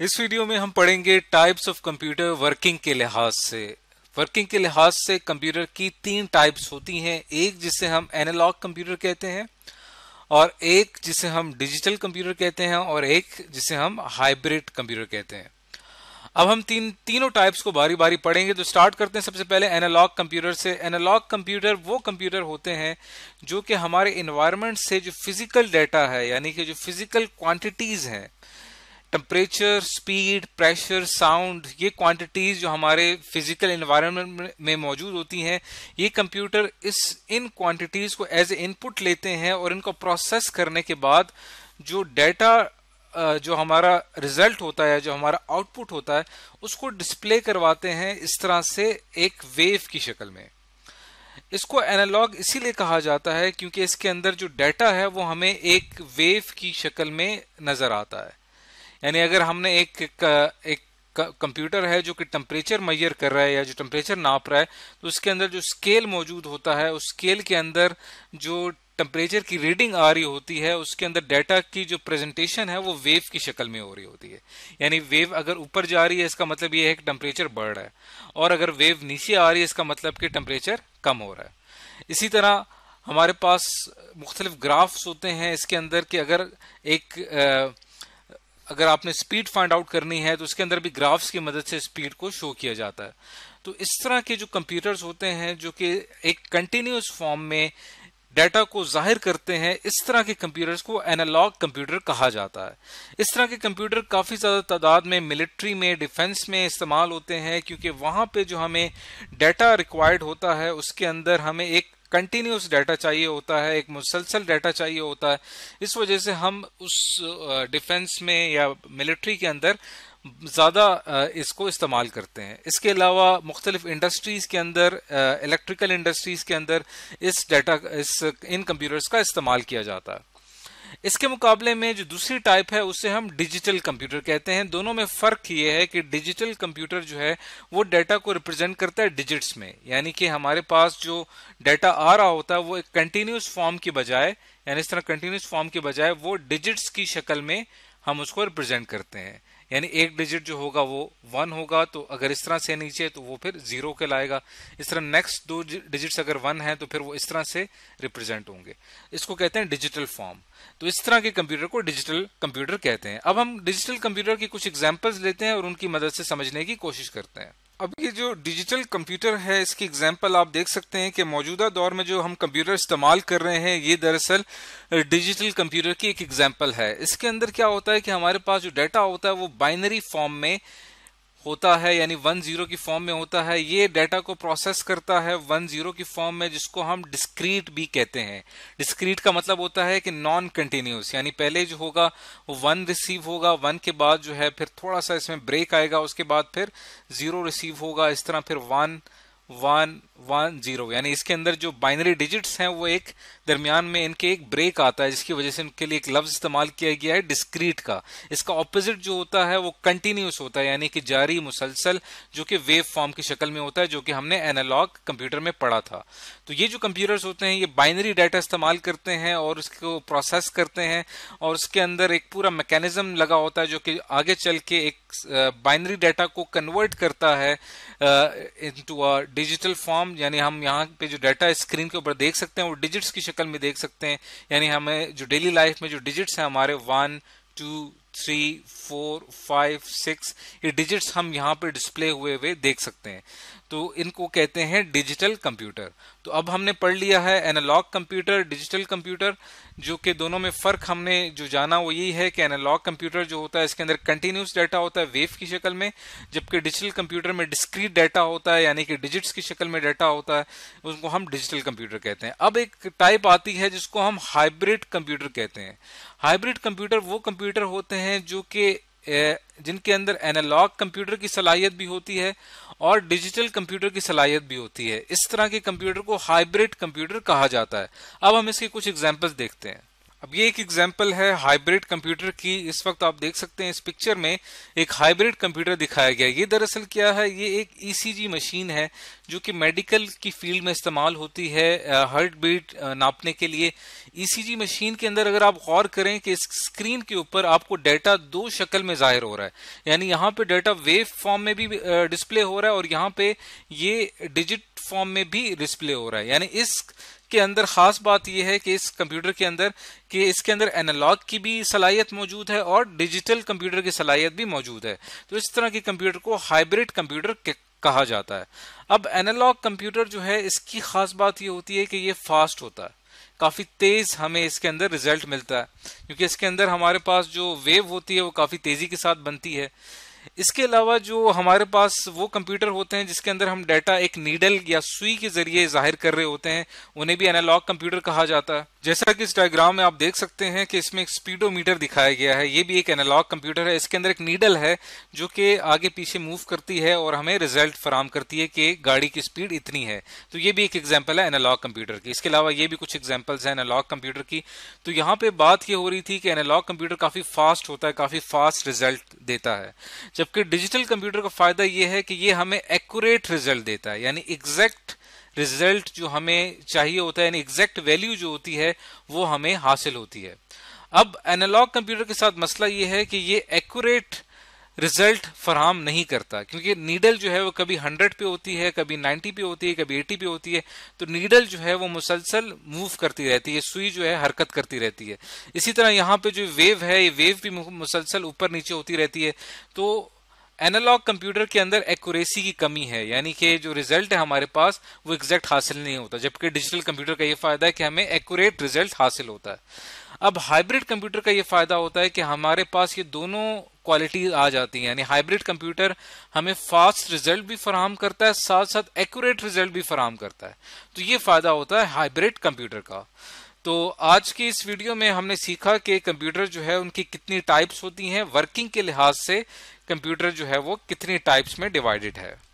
इस वीडियो में हम पढ़ेंगे टाइप्स ऑफ कंप्यूटर वर्किंग के लिहाज से वर्किंग के लिहाज से कंप्यूटर की तीन टाइप्स होती हैं एक जिसे हम एनालॉग कंप्यूटर कहते हैं और एक जिसे हम डिजिटल कंप्यूटर कहते हैं और एक जिसे हम हाइब्रिड कंप्यूटर कहते हैं अब हम तीन तीनों टाइप्स को बारी बारी पढ़ेंगे तो स्टार्ट करते हैं सबसे पहले एनालॉग कंप्यूटर से एनालॉग कंप्यूटर वो कंप्यूटर होते हैं जो कि हमारे इन्वायरमेंट से जो फिजिकल डाटा है यानी कि जो फिजिकल क्वांटिटीज़ हैं टेम्परेचर स्पीड प्रेशर साउंड ये क्वांटिटीज़ जो हमारे फिजिकल इन्वायरमेंट में मौजूद होती हैं ये कंप्यूटर इस इन क्वांटिटीज़ को एज ए इनपुट लेते हैं और इनको प्रोसेस करने के बाद जो डेटा जो हमारा रिजल्ट होता है जो हमारा आउटपुट होता है उसको डिस्प्ले करवाते हैं इस तरह से एक वेव की शक्ल में इसको एनालॉग इसीलिए कहा जाता है क्योंकि इसके अंदर जो डेटा है वो हमें एक वेव की शक्ल में नज़र आता है यानी अगर हमने एक एक, कंप्यूटर है जो कि टेम्परेचर मैयर कर रहा है या जो टेम्परेचर नाप रहा है तो उसके अंदर जो स्केल मौजूद होता है उस स्केल के अंदर जो टेम्परेचर की रीडिंग आ रही होती है उसके अंदर डाटा की जो प्रेजेंटेशन है वो वेव की शक्ल में हो रही होती है यानी वेव अगर ऊपर जा रही है इसका मतलब ये है कि टेम्परेचर बढ़ रहा है और अगर वेव नीचे आ रही है इसका मतलब कि टेम्परेचर कम हो रहा है इसी तरह हमारे पास मुख्तलिफ ग्राफ्स होते हैं इसके अंदर कि अगर एक आ, अगर आपने स्पीड फाइंड आउट करनी है तो इसके अंदर भी ग्राफ्स की मदद से स्पीड को शो किया जाता है तो इस तरह के जो कंप्यूटर्स होते हैं जो कि एक कंटिन्यूस फॉर्म में डाटा को जाहिर करते हैं इस तरह के कंप्यूटर्स को एनालॉग कंप्यूटर कहा जाता है इस तरह के कंप्यूटर काफ़ी ज़्यादा तादाद में मिलिट्री में डिफेंस में इस्तेमाल होते हैं क्योंकि वहाँ पे जो हमें डाटा रिक्वायर्ड होता है उसके अंदर हमें एक कंटिन्यूस डाटा चाहिए होता है एक मुसलसल डाटा चाहिए होता है इस वजह से हम उस डिफेंस में या मिलिट्री के अंदर ज़्यादा इसको इस्तेमाल करते हैं इसके अलावा मुख्तलिफ इंडस्ट्रीज़ के अंदर इलेक्ट्रिकल इंडस्ट्रीज़ के अंदर इस डाटा इस इन कंप्यूटर्स का इस्तेमाल किया जाता है इसके मुकाबले में जो दूसरी टाइप है उसे हम डिजिटल कंप्यूटर कहते हैं दोनों में फर्क ये है कि डिजिटल कंप्यूटर जो है वो डाटा को रिप्रेजेंट करता है डिजिट्स में यानी कि हमारे पास जो डाटा आ रहा होता है वो एक कंटिन्यूस फॉर्म की बजाय यानी इस तरह कंटिन्यूस फॉर्म की बजाय वो डिजिट्स की शक्ल में हम उसको रिप्रेजेंट करते हैं यानी एक डिजिट जो होगा वो वन होगा तो अगर इस तरह से नीचे तो वो फिर जीरो के लाएगा इस तरह नेक्स्ट दो डिजिट्स अगर वन है तो फिर वो इस तरह से रिप्रेजेंट होंगे इसको कहते हैं डिजिटल फॉर्म तो इस तरह के कंप्यूटर को डिजिटल कंप्यूटर कहते हैं अब हम डिजिटल कंप्यूटर की कुछ एग्जाम्पल्स लेते हैं और उनकी मदद से समझने की कोशिश करते हैं अब ये जो डिजिटल कंप्यूटर है इसकी एग्जाम्पल आप देख सकते हैं कि मौजूदा दौर में जो हम कंप्यूटर इस्तेमाल कर रहे हैं ये दरअसल डिजिटल कंप्यूटर की एक एग्जाम्पल है इसके अंदर क्या होता है कि हमारे पास जो डाटा होता है वो बाइनरी फॉर्म में होता है यानी वन जीरो की फॉर्म में होता है ये डाटा को प्रोसेस करता है वन जीरो की फॉर्म में जिसको हम डिस्क्रीट भी कहते हैं डिस्क्रीट का मतलब होता है कि नॉन कंटिन्यूस यानी पहले जो होगा वन रिसीव होगा वन के बाद जो है फिर थोड़ा सा इसमें ब्रेक आएगा उसके बाद फिर जीरो रिसीव होगा इस तरह फिर वन वन वन जीरो यानी इसके अंदर जो बाइनरी डिजिट्स हैं वो एक दरमियान में इनके एक ब्रेक आता है जिसकी वजह से इनके लिए एक लफ्ज इस्तेमाल किया गया है डिस्क्रीट का इसका ऑपोजिट जो होता है वो कंटिन्यूस होता है यानी कि जारी मुसलसल जो कि वेव फॉर्म की शक्ल में होता है जो कि हमने एनालॉग कंप्यूटर में पढ़ा था तो ये जो कंप्यूटर्स होते हैं ये बाइनरी डाटा इस्तेमाल करते हैं और उसको प्रोसेस करते हैं और उसके अंदर एक पूरा मैकेनिज्म लगा होता है जो कि आगे चल के एक बाइनरी डाटा को कन्वर्ट करता है इंटू अ डिजिटल फॉर्म हम यानी हम यहाँ पे जो डाटा स्क्रीन के ऊपर देख सकते हैं वो डिजिट्स की शक्ल में देख सकते हैं यानी हमें जो डेली लाइफ में जो डिजिट्स हैं हमारे one two three four five six ये डिजिट्स हम यहाँ पे डिस्प्ले हुए हुए देख सकते हैं तो इनको कहते हैं डिजिटल कंप्यूटर तो अब हमने पढ़ लिया है एनालॉग कंप्यूटर डिजिटल कंप्यूटर जो कि दोनों में फ़र्क हमने जो जाना वो यही है कि एनालॉग कंप्यूटर जो होता है इसके अंदर कंटिन्यूस डाटा होता है वेव की शक्ल में जबकि डिजिटल कंप्यूटर में डिस्क्रीट डाटा होता है यानी कि डिजिट्स की शक्ल में डाटा होता है उसको हम डिजिटल कंप्यूटर कहते हैं अब एक टाइप आती है जिसको हम हाइब्रिड कंप्यूटर कहते हैं हाइब्रिड कंप्यूटर वो कंप्यूटर होते हैं जो कि जिनके अंदर एनालॉग कंप्यूटर की सलाहियत भी होती है और डिजिटल कंप्यूटर की सलाहियत भी होती है इस तरह के कंप्यूटर को हाइब्रिड कंप्यूटर कहा जाता है अब हम इसके कुछ एग्जाम्पल्स देखते हैं अब ये एक एग्जाम्पल है हाइब्रिड कंप्यूटर की इस वक्त आप देख सकते हैं इस पिक्चर में एक हाइब्रिड कंप्यूटर दिखाया गया ये दरअसल क्या है ये एक ईसीजी e मशीन है जो कि मेडिकल की फील्ड में इस्तेमाल होती है हार्ट बीट नापने के लिए ईसीजी e मशीन के अंदर अगर आप गौर करें कि इस स्क्रीन के ऊपर आपको डाटा दो शक्ल में ज़ाहिर हो रहा है यानी यहाँ पे डाटा वेव फॉर्म में भी डिस्प्ले हो रहा है और यहाँ पे ये डिजिट टेक्स्ट फॉर्म में भी डिस्प्ले हो रहा है यानी इस के अंदर खास बात यह है कि इस कंप्यूटर के अंदर कि इसके अंदर एनालॉग की भी सलाहियत मौजूद है और डिजिटल कंप्यूटर की सलाहियत भी मौजूद है तो इस तरह के कंप्यूटर को हाइब्रिड कंप्यूटर कहा जाता है अब एनालॉग कंप्यूटर जो है इसकी खास बात यह होती है कि ये फास्ट होता है काफ़ी तेज़ हमें इसके अंदर रिजल्ट मिलता है क्योंकि इसके अंदर हमारे पास जो वेव होती है वो काफ़ी तेज़ी के साथ बनती है इसके अलावा जो हमारे पास वो कंप्यूटर होते हैं जिसके अंदर हम डाटा एक नीडल या सुई के जरिए जाहिर कर रहे होते हैं उन्हें भी एनालॉग कंप्यूटर कहा जाता है जैसा कि इस डायग्राम में आप देख सकते हैं कि इसमें एक स्पीडोमीटर दिखाया गया है ये भी एक एनालॉग कंप्यूटर है इसके अंदर एक नीडल है जो कि आगे पीछे मूव करती है और हमें रिजल्ट फराम करती है कि गाड़ी की स्पीड इतनी है तो ये भी एक एग्जाम्पल है एनालॉग कंप्यूटर की इसके अलावा ये भी कुछ एग्जाम्पल्स हैं एनालॉग कंप्यूटर की तो यहाँ पे बात ये हो रही थी कि एनालॉग कंप्यूटर काफ़ी फास्ट होता है काफ़ी फास्ट रिजल्ट देता है जबकि डिजिटल कंप्यूटर का फायदा यह है कि ये हमें एक्यूरेट रिजल्ट देता है यानी एग्जैक्ट रिजल्ट जो हमें चाहिए होता है यानी एग्जैक्ट वैल्यू जो होती है वो हमें हासिल होती है अब एनालॉग कंप्यूटर के साथ मसला ये है कि ये एक्यूरेट रिजल्ट फराम नहीं करता क्योंकि नीडल जो है वो कभी 100 पे होती है कभी 90 पे होती है कभी 80 पे होती है तो नीडल जो है वो मुसलसल मूव करती रहती है सुई जो है हरकत करती रहती है इसी तरह यहाँ पे जो वेव है ये वेव भी मुसलसल ऊपर नीचे होती रहती है तो एनालॉग कंप्यूटर के अंदर एक्यूरेसी की कमी है यानी कि जो रिजल्ट है हमारे पास वो एग्जैक्ट हासिल नहीं होता जबकि डिजिटल कंप्यूटर का ये फायदा है कि हमें एक्यूरेट रिजल्ट हासिल होता है अब हाइब्रिड कंप्यूटर का ये फायदा होता है कि हमारे पास ये दोनों क्वालिटीज आ जाती हैं यानी हाइब्रिड कंप्यूटर हमें फास्ट रिजल्ट भी फराहम करता है साथ साथ एक्यूरेट रिजल्ट भी फराहम करता है तो ये फायदा होता है हाइब्रिड कंप्यूटर का तो आज की इस वीडियो में हमने सीखा कि कंप्यूटर जो है उनकी कितनी टाइप्स होती हैं वर्किंग के लिहाज से कंप्यूटर जो है वो कितनी टाइप्स में डिवाइडेड है